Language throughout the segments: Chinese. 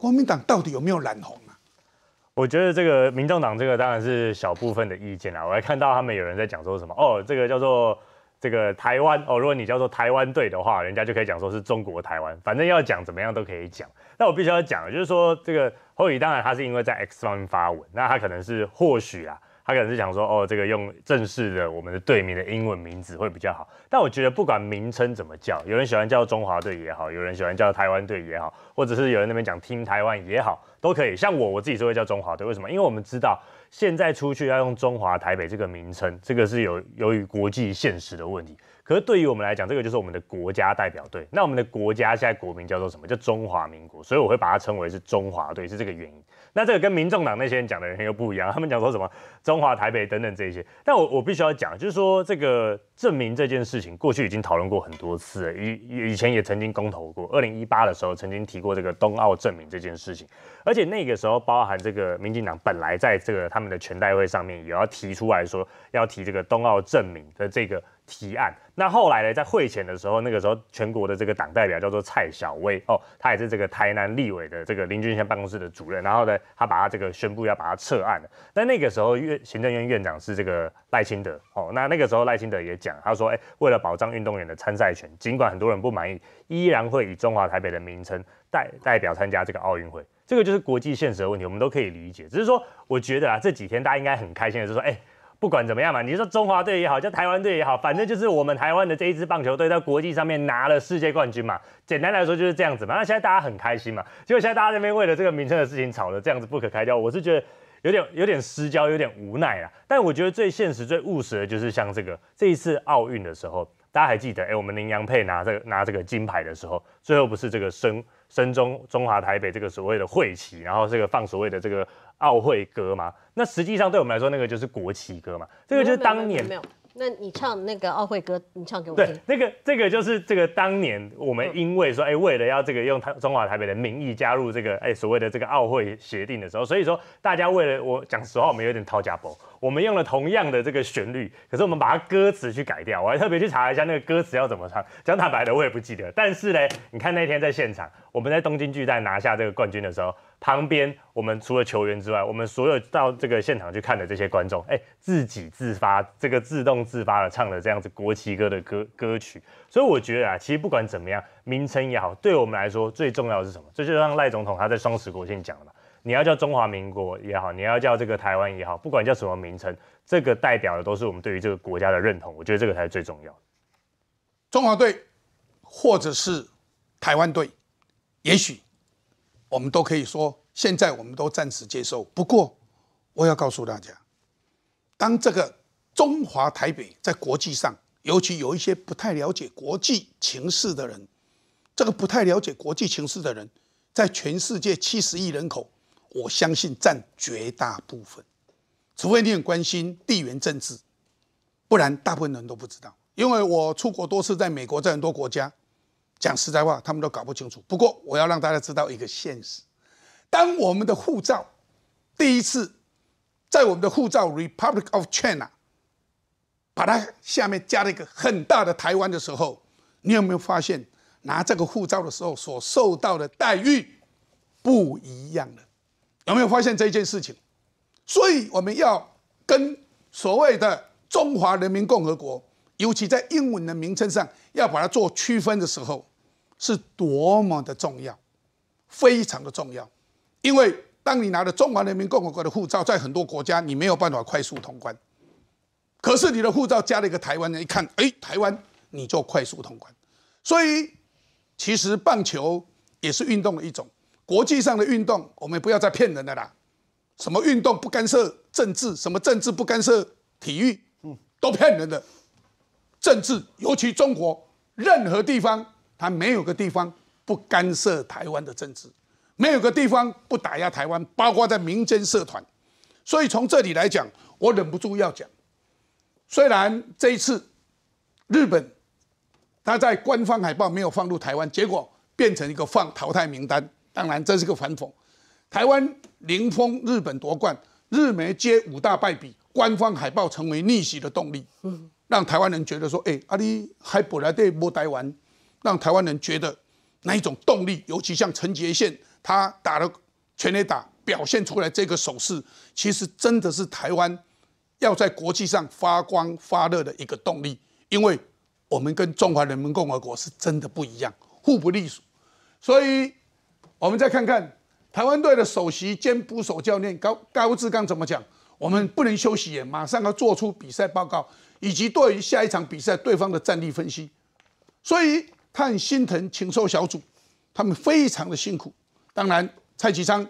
国民党到底有没有染红啊？我觉得这个民众党这个当然是小部分的意见啦。我还看到他们有人在讲说什么哦，这个叫做这个台湾哦，如果你叫做台湾队的话，人家就可以讲说是中国台湾，反正要讲怎么样都可以讲。那我必须要讲，就是说这个后裔，当然他是因为在 X 方面发文，那他可能是或许啊。他可能是想说，哦，这个用正式的我们的队名的英文名字会比较好。但我觉得不管名称怎么叫，有人喜欢叫中华队也好，有人喜欢叫台湾队也好，或者是有人那边讲听台湾也好。都可以，像我我自己就会叫中华队，为什么？因为我们知道现在出去要用中华台北这个名称，这个是有由于国际现实的问题。可是对于我们来讲，这个就是我们的国家代表队。那我们的国家现在国名叫做什么？叫中华民国，所以我会把它称为是中华队，是这个原因。那这个跟民众党那些人讲的人又不一样，他们讲说什么中华台北等等这些。但我我必须要讲，就是说这个证明这件事情，过去已经讨论过很多次，了，以以前也曾经公投过，二零一八的时候曾经提过这个冬奥证明这件事情。而且那个时候，包含这个民进党本来在这个他们的全代会上面，也要提出来说，要提这个冬奥证明的这个提案。那后来呢，在会前的时候，那个时候全国的这个党代表叫做蔡小薇哦，他也是这个台南立委的这个林俊贤办公室的主任。然后呢，他把他这个宣布要把他撤案了。那那个时候院行政院院长是这个赖清德哦，那那个时候赖清德也讲，他说，哎，为了保障运动员的参赛权，尽管很多人不满意，依然会以中华台北的名称代代表参加这个奥运会。这个就是国际现实的问题，我们都可以理解。只是说，我觉得啊，这几天大家应该很开心的是说，哎，不管怎么样嘛，你说中华队也好，叫台湾队也好，反正就是我们台湾的这一支棒球队在国际上面拿了世界冠军嘛。简单来说就是这样子嘛。那现在大家很开心嘛，结果现在大家那边为了这个名称的事情吵得这样子不可开交，我是觉得有点有点失焦，有点无奈啊。但我觉得最现实、最务实的就是像这个这一次奥运的时候。大家还记得哎，我们林洋配拿这个拿这个金牌的时候，最后不是这个升升中中华台北这个所谓的会旗，然后这个放所谓的这个奥会歌吗？那实际上对我们来说，那个就是国旗歌嘛。这个就是当年没有。那你唱那个奥会歌，你唱给我听。那个这个就是这个当年我们因为说哎，为了要这个用他中华台北的名义加入这个哎所谓的这个奥会协定的时候，所以说大家为了我讲实话，我们有点掏家宝。我们用了同样的这个旋律，可是我们把它歌词去改掉。我还特别去查一下那个歌词要怎么唱，讲坦白的我也不记得。但是呢，你看那天在现场，我们在东京巨蛋拿下这个冠军的时候，旁边我们除了球员之外，我们所有到这个现场去看的这些观众，哎，自己自发这个自动自发的唱了这样子国旗歌的歌歌曲。所以我觉得啊，其实不管怎么样，名称也好，对我们来说最重要的是什么？这就像赖总统他在双十国庆讲了嘛。你要叫中华民国也好，你要叫这个台湾也好，不管叫什么名称，这个代表的都是我们对于这个国家的认同。我觉得这个才是最重要的。中华队或者是台湾队，也许我们都可以说，现在我们都暂时接受。不过我要告诉大家，当这个中华台北在国际上，尤其有一些不太了解国际情势的人，这个不太了解国际情势的人，在全世界七十亿人口。我相信占绝大部分，除非你很关心地缘政治，不然大部分人都不知道。因为我出国多次，在美国，在很多国家，讲实在话，他们都搞不清楚。不过，我要让大家知道一个现实：当我们的护照第一次在我们的护照 Republic of China 把它下面加了一个很大的台湾的时候，你有没有发现拿这个护照的时候所受到的待遇不一样了？有没有发现这一件事情？所以我们要跟所谓的中华人民共和国，尤其在英文的名称上，要把它做区分的时候，是多么的重要，非常的重要。因为当你拿着中华人民共和国的护照，在很多国家你没有办法快速通关，可是你的护照加了一个台湾人，一看，哎，台湾，你就快速通关。所以，其实棒球也是运动的一种。国际上的运动，我们不要再骗人了啦！什么运动不干涉政治，什么政治不干涉体育，都骗人的。政治尤其中国，任何地方它没有个地方不干涉台湾的政治，没有个地方不打压台湾，包括在民间社团。所以从这里来讲，我忍不住要讲，虽然这一次日本他在官方海报没有放入台湾，结果变成一个放淘汰名单。当然，这是个反讽。台湾零封日本夺冠，日媒接五大败笔，官方海报成为逆袭的动力，让台湾人觉得说：“哎，阿里还本来对不台湾。”让台湾人觉得那一种动力，尤其像陈杰宪，他打了全垒打，表现出来这个手势，其实真的是台湾要在国际上发光发热的一个动力。因为我们跟中华人民共和国是真的不一样，互不隶属，所以。我们再看看台湾队的首席兼捕手教练高高志刚怎么讲。我们不能休息，也马上要做出比赛报告，以及对于下一场比赛对方的战力分析。所以他很心疼“禽兽小组”，他们非常的辛苦。当然，蔡其昌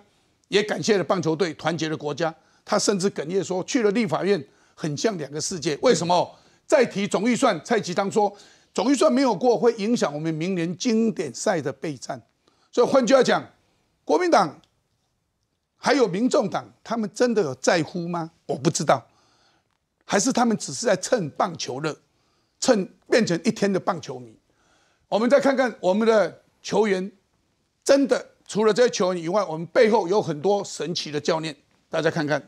也感谢了棒球队团结的国家。他甚至哽咽说：“去了立法院，很像两个世界。”为什么再提总预算？蔡其昌说：“总预算没有过，会影响我们明年经典赛的备战。”所以换句话讲，国民党还有民众党，他们真的有在乎吗？我不知道，还是他们只是在蹭棒球热，蹭变成一天的棒球迷。我们再看看我们的球员，真的除了这些球员以外，我们背后有很多神奇的教练。大家看看，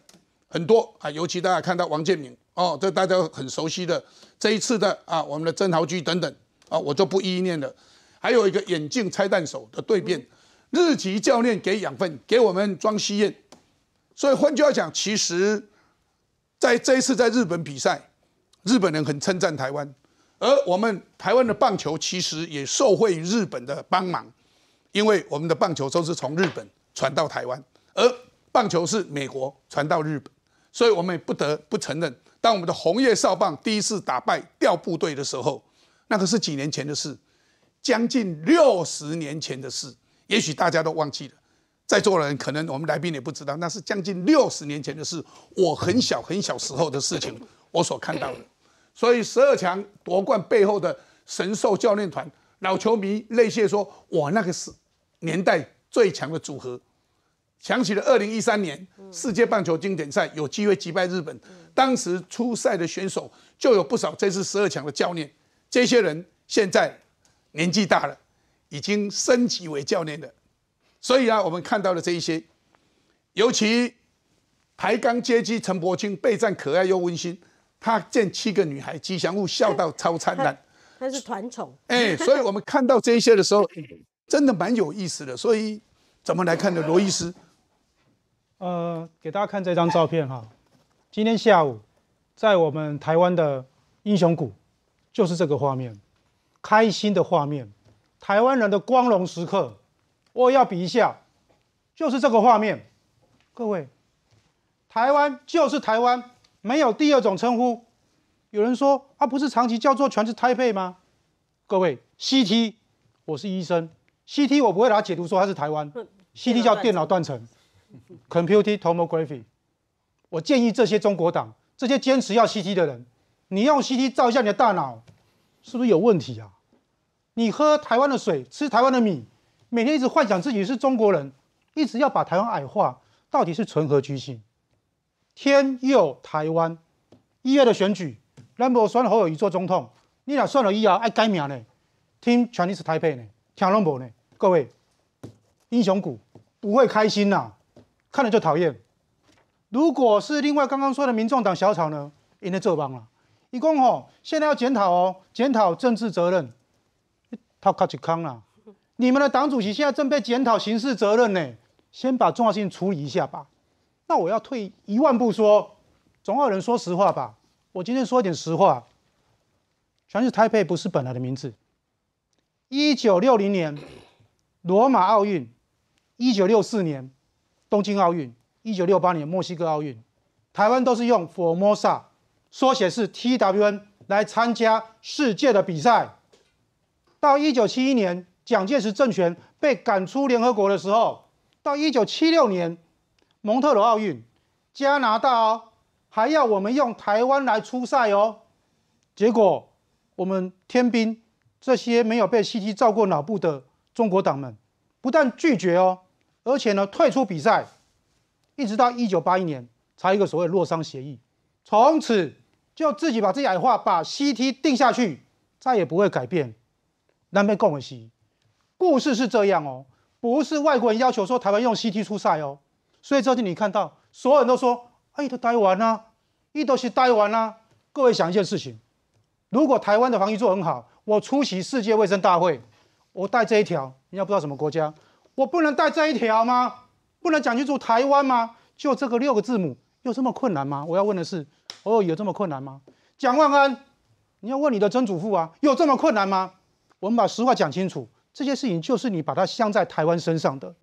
很多啊，尤其大家看到王建民哦，这大家很熟悉的这一次的啊，我们的曾豪居等等啊，我就不一一念了。还有一个眼镜拆弹手的对辩，日籍教练给养分给我们庄希彦，所以换句话讲，其实在这一次在日本比赛，日本人很称赞台湾，而我们台湾的棒球其实也受惠于日本的帮忙，因为我们的棒球都是从日本传到台湾，而棒球是美国传到日本，所以我们也不得不承认，当我们的红叶少棒第一次打败调部队的时候，那个是几年前的事。将近六十年前的事，也许大家都忘记了，在座的人可能我们来宾也不知道，那是将近六十年前的事，我很小很小时候的事情，我所看到的。所以十二强夺冠背后的神兽教练团，老球迷泪谢说：“哇，那个是年代最强的组合。”想起了二零一三年世界棒球经典赛，有机会击败日本，当时初赛的选手就有不少这次十二强的教练，这些人现在。年纪大了，已经升级为教练了，所以啊，我们看到了这一些，尤其台钢接机陈伯清备战可爱又温馨，他见七个女孩吉祥物笑到超灿烂，他是团宠哎，所以我们看到这一些的时候，真的蛮有意思的。所以怎么来看呢？罗医师，呃，给大家看这张照片哈，今天下午在我们台湾的英雄谷，就是这个画面。开心的画面，台湾人的光荣时刻。我要比一下，就是这个画面。各位，台湾就是台湾，没有第二种称呼。有人说它不是长期叫做全是 Taipei 吗？各位，CT 我是医生，CT 我不会把它解读说它是台湾。CT 叫电脑断层 c o m p u t e r Tomography。我建议这些中国党、这些坚持要 CT 的人，你用 CT 照一下你的大脑。是不是有问题啊？你喝台湾的水，吃台湾的米，每天一直幻想自己是中国人，一直要把台湾矮化，到底是存何居心？天佑台湾！一月的选举，兰博算好友一做总统，你俩算了一后爱改名嘞，听 a i p e i 呢，听拢无呢？各位，英雄谷不会开心呐，看了就讨厌。如果是另外刚刚说的民众党小草呢，赢了这帮了。一共哦，现在要检讨哦，检讨政治责任。他卡一空了，你们的党主席现在正被检讨刑事责任呢。先把重要性处理一下吧。那我要退一万步说，总有人说实话吧。我今天说一点实话，全是台北不是本来的名字。一九六零年罗马奥运，一九六四年东京奥运，一九六八年墨西哥奥运，台湾都是用 Formosa。缩写是 TWN 来参加世界的比赛。到一九七一年，蒋介石政权被赶出联合国的时候，到一九七六年蒙特罗奥运，加拿大哦，还要我们用台湾来出赛哦。结果我们天兵这些没有被 CT 照过脑部的中国党们，不但拒绝哦，而且呢退出比赛，一直到一九八一年才一个所谓洛桑协议，从此。就自己把自己矮化，把 CT 定下去，再也不会改变。南边共和西，故事是这样哦，不是外国人要求说台湾用 CT 出赛哦。所以这次你看到所有人都说，哎，都待完啦，伊都西待完啦。各位想一件事情，如果台湾的防疫做很好，我出席世界卫生大会，我带这一条，人家不知道什么国家，我不能带这一条吗？不能讲清楚台湾吗？就这个六个字母，有这么困难吗？我要问的是。哦，有这么困难吗？蒋万安，你要问你的曾祖父啊，有这么困难吗？我们把实话讲清楚，这些事情就是你把它镶在台湾身上的。